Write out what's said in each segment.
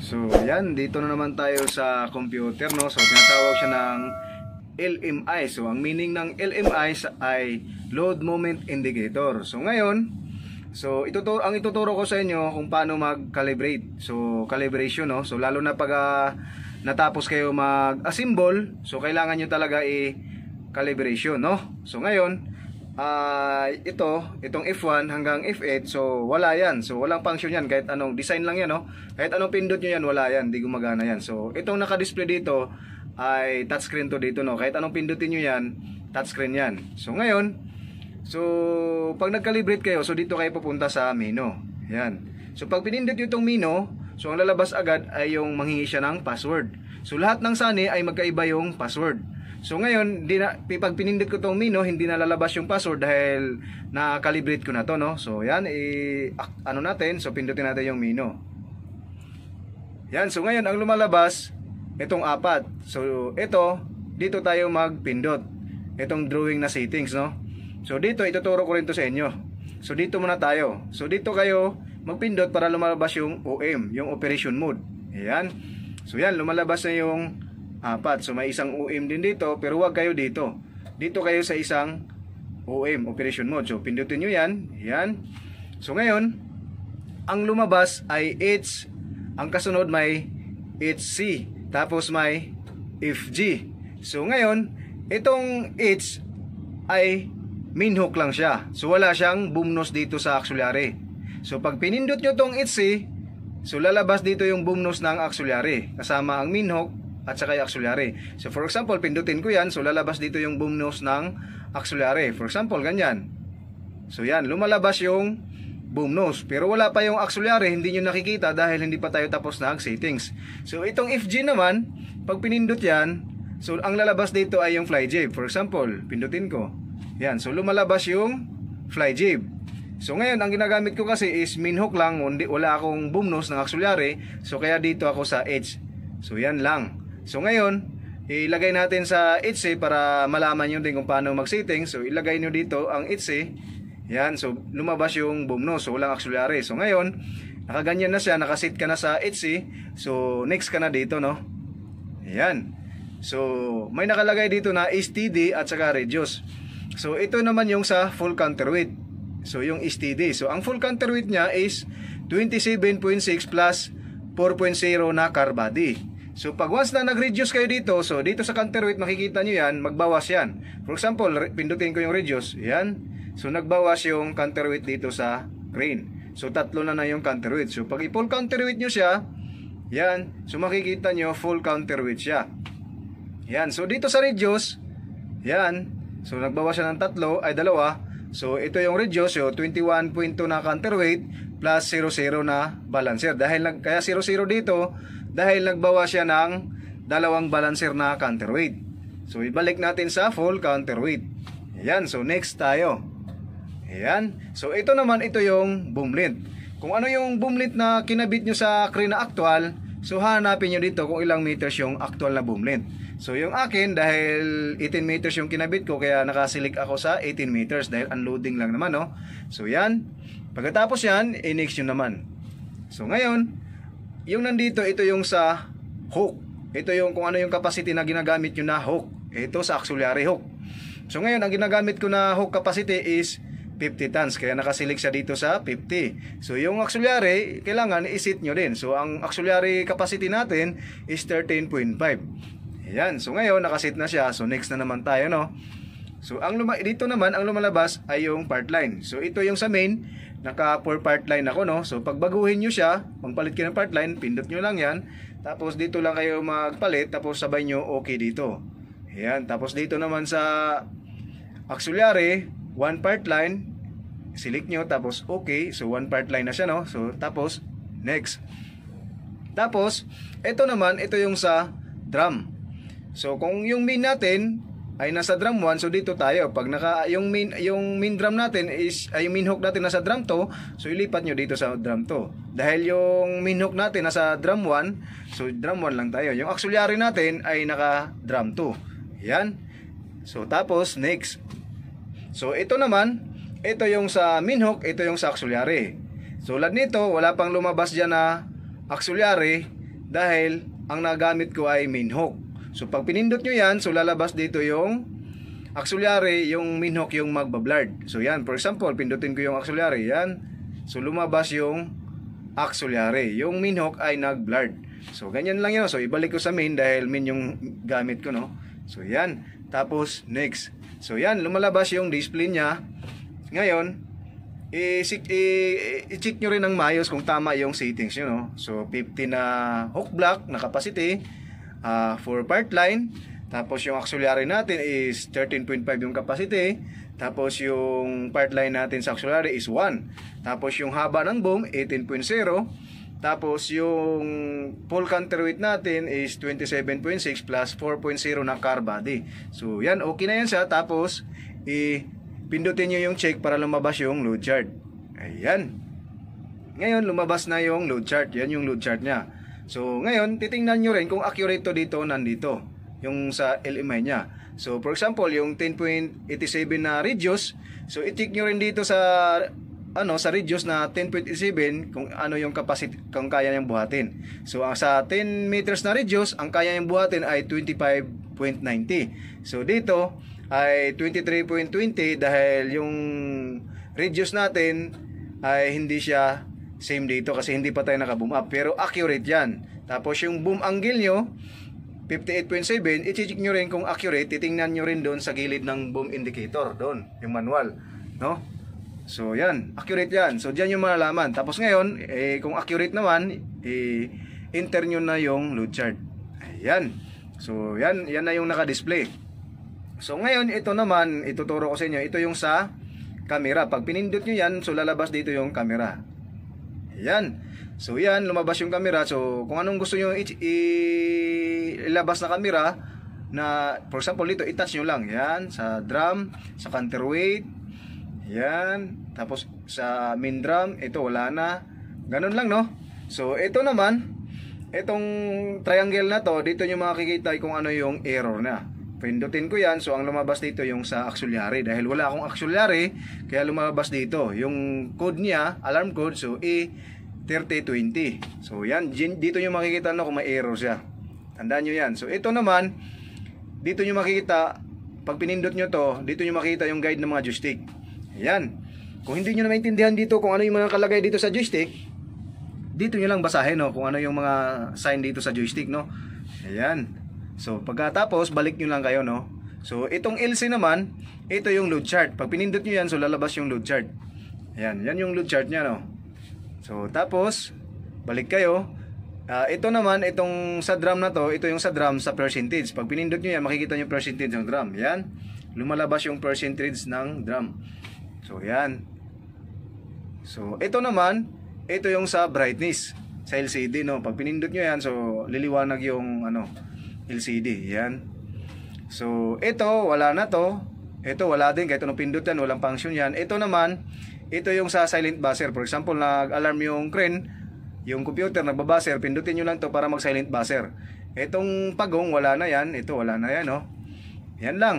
So, yan. Dito na naman tayo sa computer, no? So, tinatawag siya ng LMI. So, ang meaning ng LMI ay Load Moment Indicator. So, ngayon, so, ituturo, ang ituturo ko sa inyo kung paano mag-calibrate. So, calibration, no? So, lalo na pag uh, natapos kayo mag-assemble, so, kailangan nyo talaga i-calibration, no? So, ngayon, uh, ito, itong F1 hanggang F8, so wala yan. So walang function yan, kahit anong design lang yan, no? Oh. kahit anong pindot nyo yan, wala yan, di gumagana yan. So itong naka-display dito ay touchscreen to dito, no? kahit anong pindutin nyo yan, touchscreen yan. So ngayon, so pag nag-calibrate kayo, so dito kayo pupunta sa menu. Yan. So pag pinindot nyo itong menu, so ang lalabas agad ay yung manghingi siya ng password. So lahat ng sani ay magkaiba yung password. So ngayon, di na, pag pinindot ko tong Mino, hindi na lalabas yung password dahil na-calibrate ko na to, no? So yan, i ano natin, so pindutin natin yung Mino. Yan, so ngayon ang lumalabas, itong apat. So ito, dito tayo magpindot. Itong drawing na settings, no? So dito, ituturo ko rin to sa inyo. So dito muna tayo. So dito kayo magpindot para lumalabas yung OM, yung operation mode. Ayan. So yan, lumalabas na yung apat. So may isang OM din dito, pero wag kayo dito. Dito kayo sa isang OM, operation mode. So pindutin nyo yan. Yan. So ngayon, ang lumabas ay H. Ang kasunod may HC. Tapos may FG. So ngayon, itong H ay main hook lang siya. So wala siyang boom nose dito sa axillary. So pag pinindot nyo tong HC, so lalabas dito yung boom nose ng axillary. Kasama ang main hook at saka yung axillary. So for example, pindutin ko yan. So lalabas dito yung boom nose ng axillary. For example, ganyan. So yan, lumalabas yung boom nose. Pero wala pa yung axillary, hindi nyo nakikita dahil hindi pa tayo tapos na ang settings. So itong FG naman, pag pinindot yan, so ang lalabas dito ay yung fly jib. For example, pindutin ko. Yan, so lumalabas yung fly jib. So ngayon, ang ginagamit ko kasi is min hook lang, hindi, wala akong boom nose ng axillary. So kaya dito ako sa edge. So yan lang. So ngayon, ilagay natin sa Etsy para malaman nyo din kung paano mag-setting. So ilagay nyo dito ang Etsy. Yan, so lumabas yung boom no. So walang axillary. So ngayon, nakaganyan na siya, nakasit ka na sa Etsy. So next ka na dito no. Yan. So may nakalagay dito na STD at saka reduce. So ito naman yung sa full counterweight. So yung STD. So ang full counterweight niya is 27.6 plus 4.0 na car body. So pag once na nag-reduce kayo dito, so dito sa counterweight makikita nyo yan, magbawas yan. For example, pindutin ko yung reduce, yan. So nagbawas yung counterweight dito sa crane. So tatlo na na yung counterweight. So pag i-full counterweight weight nyo siya, yan. So makikita nyo, full counterweight siya. Yan. So dito sa reduce, yan. So nagbawas siya ng tatlo, ay dalawa. So ito yung reduce, so 21.2 na counterweight plus 00 na balancer. Dahil nag, kaya 00 dito, dahil nagbawa siya ng dalawang balancer na counterweight. So ibalik natin sa full counterweight. Ayan, so next tayo. Ayan, so ito naman ito yung boom boomlet. Kung ano yung boom boomlet na kinabit nyo sa crane na actual, so hanapin nyo dito kung ilang meters yung actual na boom boomlet. So yung akin, dahil 18 meters yung kinabit ko, kaya nakasilik ako sa 18 meters dahil unloading lang naman, no? So yan, pagkatapos yan, i-next nyo naman. So ngayon, yung nandito, ito yung sa hook. Ito yung kung ano yung capacity na ginagamit nyo na hook. Ito sa auxiliary hook. So ngayon, ang ginagamit ko na hook capacity is 50 tons. Kaya nakasilig siya dito sa 50. So yung auxiliary, kailangan isit nyo din. So ang auxiliary capacity natin is 13.5. Ayan. So ngayon, nakasit na siya. So next na naman tayo, no? So ang luma dito naman, ang lumalabas ay yung part line. So ito yung sa main naka 4 part line ako no so pagbaguhin nyo siya magpalit kayo ng part line pindot nyo lang yan tapos dito lang kayo magpalit tapos sabay nyo okay dito yan tapos dito naman sa auxiliary one part line select nyo tapos okay so one part line na siya no so tapos next tapos ito naman ito yung sa drum so kung yung main natin ay nasa drum 1 so dito tayo pag naka yung main yung main drum natin is ay main hook natin nasa drum 2 so ilipat nyo dito sa drum 2 dahil yung main hook natin nasa drum 1 so drum 1 lang tayo yung auxiliary natin ay naka drum 2 yan so tapos next so ito naman ito yung sa main hook ito yung sa auxiliary so lad nito wala pang lumabas dyan na auxiliary dahil ang nagamit ko ay main hook So pag pinindot nyo yan, so lalabas dito yung auxiliary, yung min hook yung magbablard. So yan, for example, pindutin ko yung auxiliary, yan. So lumabas yung auxiliary. Yung min hook ay nagblard. So ganyan lang yun. So ibalik ko sa main dahil min yung gamit ko, no? So yan. Tapos next. So yan, lumalabas yung display niya. Ngayon, i-check nyo rin ng mayos kung tama yung settings nyo, no? So 50 na hook block na capacity uh, for part line. Tapos yung axillary natin is 13.5 yung capacity. Tapos yung part line natin sa axillary is 1. Tapos yung haba ng boom 18.0. Tapos yung full counterweight natin is 27.6 plus 4.0 na car body. So yan, okay na yan siya. Tapos ipindutin nyo yung check para lumabas yung load chart. Ayan. Ngayon lumabas na yung load chart. Yan yung load chart niya. So ngayon, titingnan nyo rin kung accurate to dito nandito, yung sa LMI niya. So for example, yung 10.87 na radius, so i-check nyo rin dito sa ano sa radius na 10.87 kung ano yung capacity kung kaya niyang buhatin. So ang sa 10 meters na radius, ang kaya niyang buhatin ay 25.90. So dito ay 23.20 dahil yung radius natin ay hindi siya same dito kasi hindi pa tayo naka-boom up. Pero accurate yan. Tapos yung boom angle niyo 58.7, i-check niyo rin kung accurate. Titingnan niyo rin doon sa gilid ng boom indicator. Doon, yung manual. No? So, yan. Accurate yan. So, diyan yung malalaman. Tapos ngayon, eh, kung accurate naman, eh, enter niyo na yung load chart. Ayan. So, yan. Yan na yung naka-display. So, ngayon, ito naman, ituturo ko sa inyo. Ito yung sa camera. Pag pinindot niyo yan, so lalabas dito yung camera. Ayan. So yan, lumabas yung camera. So kung anong gusto nyo ilabas na camera, na for example dito, itouch nyo lang. Yan, sa drum, sa counterweight. weight. Yan. Tapos sa main drum, ito wala na. Ganun lang no. So ito naman, itong triangle na to, dito nyo makikita kung ano yung error na. Pindutin ko yan. So, ang lumabas dito yung sa auxiliary. Dahil wala akong auxiliary, kaya lumabas dito. Yung code niya, alarm code, so a 3020 So, yan. Dito nyo makikita no, kung may error siya. Tandaan nyo yan. So, ito naman, dito nyo makikita, pag pinindot nyo to, dito nyo makikita yung guide ng mga joystick. Ayan. Kung hindi nyo na maintindihan dito kung ano yung mga kalagay dito sa joystick, dito nyo lang basahin no, kung ano yung mga sign dito sa joystick. No? Ayan. So pagkatapos balik nyo lang kayo no. So itong LC naman, ito yung load chart. Pag pinindot nyo yan, so lalabas yung load chart. Ayan, yan yung load chart niya no. So tapos balik kayo. Uh, ito naman, itong sa drum na to, ito yung sa drum sa percentage. Pag pinindot nyo yan, makikita nyo percentage ng drum. Yan, lumalabas yung percentage ng drum. So ayan So ito naman, ito yung sa brightness sa LCD no. Pag pinindot nyo yan, so liliwanag yung ano, LCD. Yan. So, ito, wala na to. Ito, wala din. Kahit anong pindutan, walang function yan. Ito naman, ito yung sa silent buzzer. For example, nag-alarm yung crane, yung computer, nagbabuzzer, pindutin nyo lang to para mag-silent buzzer. Itong pagong, wala na yan. Ito, wala na yan, oh. Yan lang.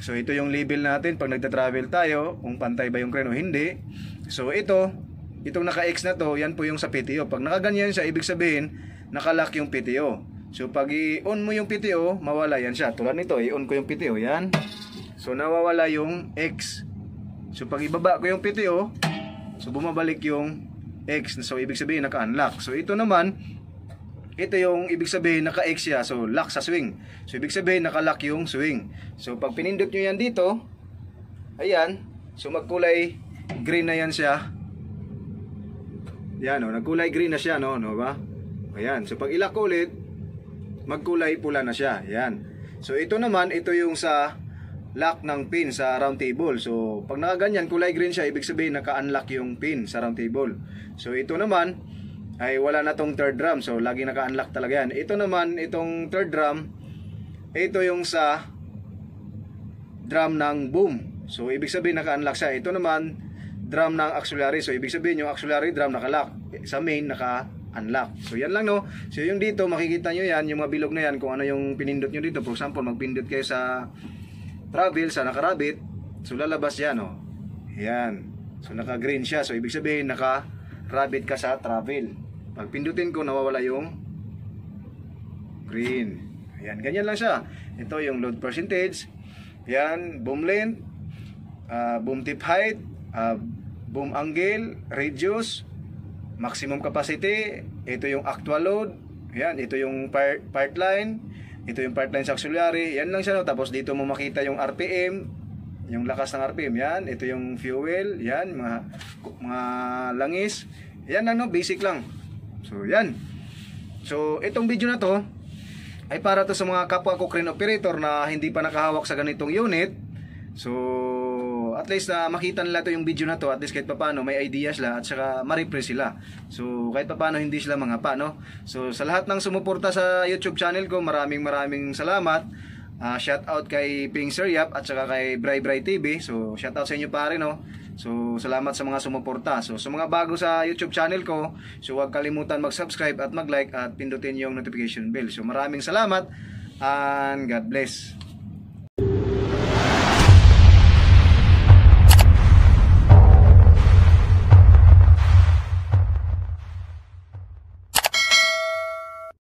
So, ito yung label natin pag nagta-travel tayo, kung pantay ba yung crane o hindi. So, ito, itong naka-X na to, yan po yung sa PTO. Pag nakaganyan siya, ibig sabihin, nakalock yung PTO. So pag i-on mo yung PTO, mawala yan siya. Tulad nito, i-on ko yung PTO, yan. So nawawala yung X. So pag ibaba ko yung PTO, so bumabalik yung X. So ibig sabihin naka-unlock. So ito naman, ito yung ibig sabihin naka-X siya. So lock sa swing. So ibig sabihin naka-lock yung swing. So pag pinindot nyo yan dito, ayan, so magkulay green na yan siya. Yan o, oh, nagkulay green na siya no, no ba? Ayan, so pag ilak ko ulit, magkulay pula na siya. Yan. So ito naman, ito yung sa lock ng pin sa round table. So pag nakaganyan, kulay green siya, ibig sabihin naka-unlock yung pin sa round table. So ito naman, ay wala na tong third drum. So lagi naka-unlock talaga yan. Ito naman, itong third drum, ito yung sa drum ng boom. So ibig sabihin naka-unlock siya. Ito naman, drum ng auxiliary. So ibig sabihin yung auxiliary drum naka-lock. Sa main naka unlock. So yan lang no. So yung dito makikita nyo yan, yung mga bilog na yan kung ano yung pinindot nyo dito. For example, magpindot kayo sa travel, sa nakarabit. So lalabas yan no. Yan. So naka green siya. So ibig sabihin naka rabbit ka sa travel. Pag pindutin ko nawawala yung green. Ayan, ganyan lang siya. Ito yung load percentage. Yan, boom length, uh, boom tip height, uh, boom angle, radius, maximum capacity, ito yung actual load, yan, ito yung part, part line, ito yung part line sa auxiliary, yan lang siya. No? Tapos dito mo makita yung RPM, yung lakas ng RPM, yan, ito yung fuel, yan, mga, mga langis, yan lang, no? basic lang. So, yan. So, itong video na to, ay para to sa mga kapwa ko crane operator na hindi pa nakahawak sa ganitong unit. So, at least uh, makita nila to yung video na to at least kahit papaano may ideas sila at saka ma-refresh sila so kahit papaano hindi sila mga pa no so sa lahat ng sumuporta sa youtube channel ko maraming maraming salamat uh, shout out kay Ping Sir Yap at saka kay Bray Bray TV so shout out sa inyo pare no So, salamat sa mga sumuporta. So, sa mga bago sa YouTube channel ko, so huwag kalimutan mag-subscribe at mag-like at pindutin yung notification bell. So, maraming salamat and God bless.